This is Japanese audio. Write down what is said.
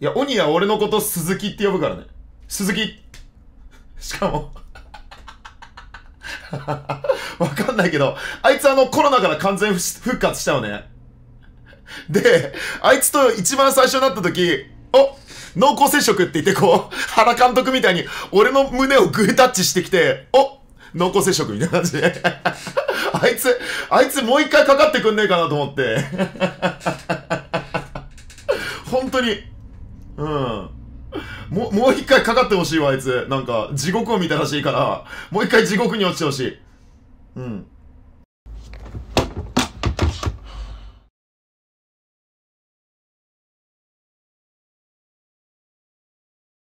いや、鬼は俺のこと鈴木って呼ぶからね。鈴木。しかも わかんないけど、あいつあのコロナから完全復活したよね。で、あいつと一番最初になった時、お濃厚接触って言ってこう、原監督みたいに俺の胸をグータッチしてきて、お濃厚接触みたいな感じで あいつ、あいつもう一回かかってくんねえかなと思って。本当に。うん。ももう一回かかってほしいわ、あいつ。なんか、地獄を見たらしいから、もう一回地獄に落ちてほしい。うん。